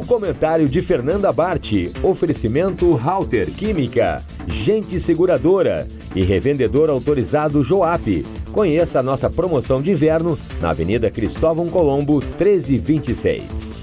O comentário de Fernanda Barti. oferecimento Halter Química, Gente Seguradora e revendedor autorizado Joap. Conheça a nossa promoção de inverno na Avenida Cristóvão Colombo, 1326.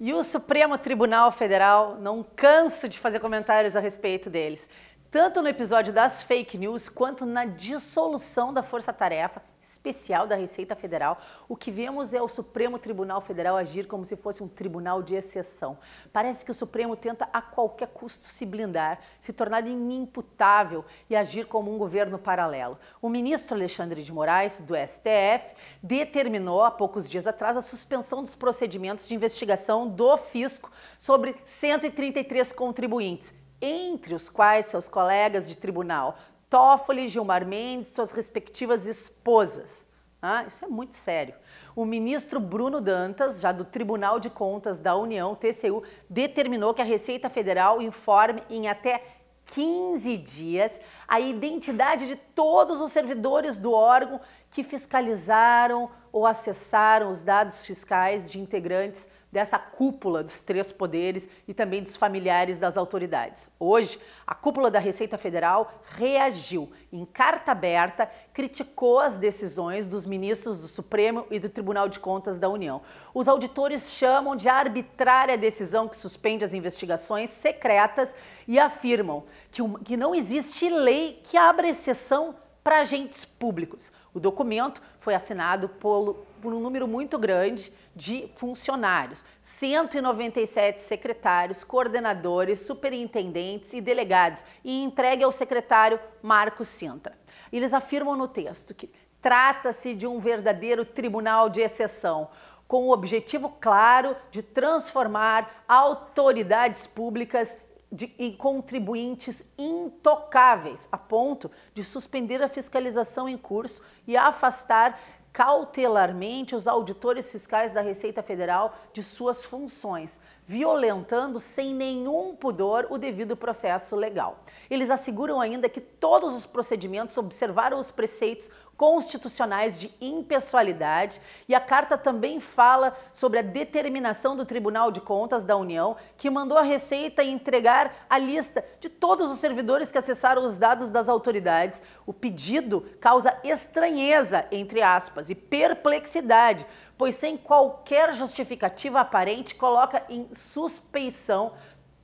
E o Supremo Tribunal Federal, não canso de fazer comentários a respeito deles tanto no episódio das fake news quanto na dissolução da força-tarefa especial da Receita Federal, o que vemos é o Supremo Tribunal Federal agir como se fosse um tribunal de exceção. Parece que o Supremo tenta a qualquer custo se blindar, se tornar inimputável e agir como um governo paralelo. O ministro Alexandre de Moraes, do STF, determinou há poucos dias atrás a suspensão dos procedimentos de investigação do fisco sobre 133 contribuintes entre os quais seus colegas de tribunal Toffoli, Gilmar Mendes, suas respectivas esposas. Ah, isso é muito sério. O ministro Bruno Dantas, já do Tribunal de Contas da União, TCU, determinou que a Receita Federal informe em até 15 dias a identidade de todos os servidores do órgão que fiscalizaram ou acessaram os dados fiscais de integrantes dessa cúpula dos três poderes e também dos familiares das autoridades. Hoje, a cúpula da Receita Federal reagiu em carta aberta, criticou as decisões dos ministros do Supremo e do Tribunal de Contas da União. Os auditores chamam de arbitrária decisão que suspende as investigações secretas e afirmam que, que não existe lei que abra exceção para agentes públicos. O documento foi assinado por, por, um número muito grande de funcionários: 197 secretários, coordenadores, superintendentes e delegados, e entregue ao secretário Marco Sintra. Eles afirmam no texto que trata-se de um verdadeiro tribunal de exceção. Com o objetivo claro de transformar autoridades públicas de, em contribuintes intocáveis, a ponto de suspender a fiscalização em curso e afastar cautelarmente os auditores fiscais da Receita Federal de suas funções, violentando sem nenhum pudor o devido processo legal. Eles asseguram ainda que todos os procedimentos observaram os preceitos constitucionais de impessoalidade e a carta também fala sobre a determinação do Tribunal de Contas da União, que mandou a Receita entregar a lista de todos os servidores que acessaram os dados das autoridades. O pedido causa estranheza, entre aspas, e perplexidade, pois sem qualquer justificativa aparente coloca em suspeição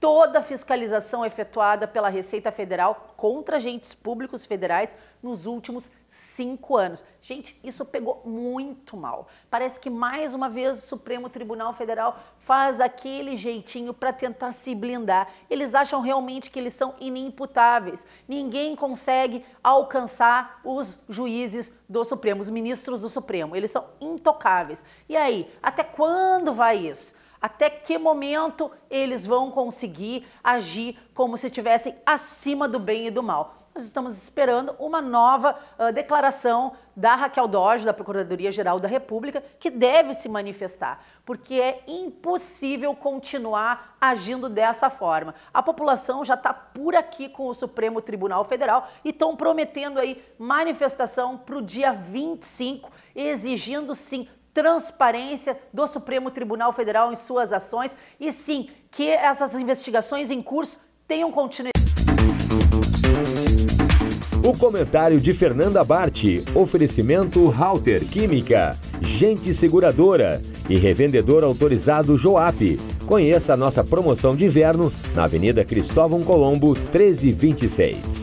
toda a fiscalização efetuada pela Receita Federal contra agentes públicos federais nos últimos cinco anos. Gente, isso pegou muito mal. Parece que mais uma vez o Supremo Tribunal Federal faz aquele jeitinho para tentar se blindar. Eles acham realmente que eles são inimputáveis. Ninguém consegue alcançar os juízes do Supremo, os ministros do Supremo. Eles são intocáveis. E aí, até quando vai isso? Até que momento eles vão conseguir agir como se estivessem acima do bem e do mal? Nós estamos esperando uma nova uh, declaração da Raquel Dodge, da Procuradoria-Geral da República, que deve se manifestar, porque é impossível continuar agindo dessa forma. A população já está por aqui com o Supremo Tribunal Federal e estão prometendo aí manifestação para o dia 25, exigindo sim transparência do Supremo Tribunal Federal em suas ações e sim que essas investigações em curso tenham continuidade. O comentário de Fernanda Bart, oferecimento Halter Química, Gente Seguradora e revendedor autorizado Joap. Conheça a nossa promoção de inverno na Avenida Cristóvão Colombo 1326.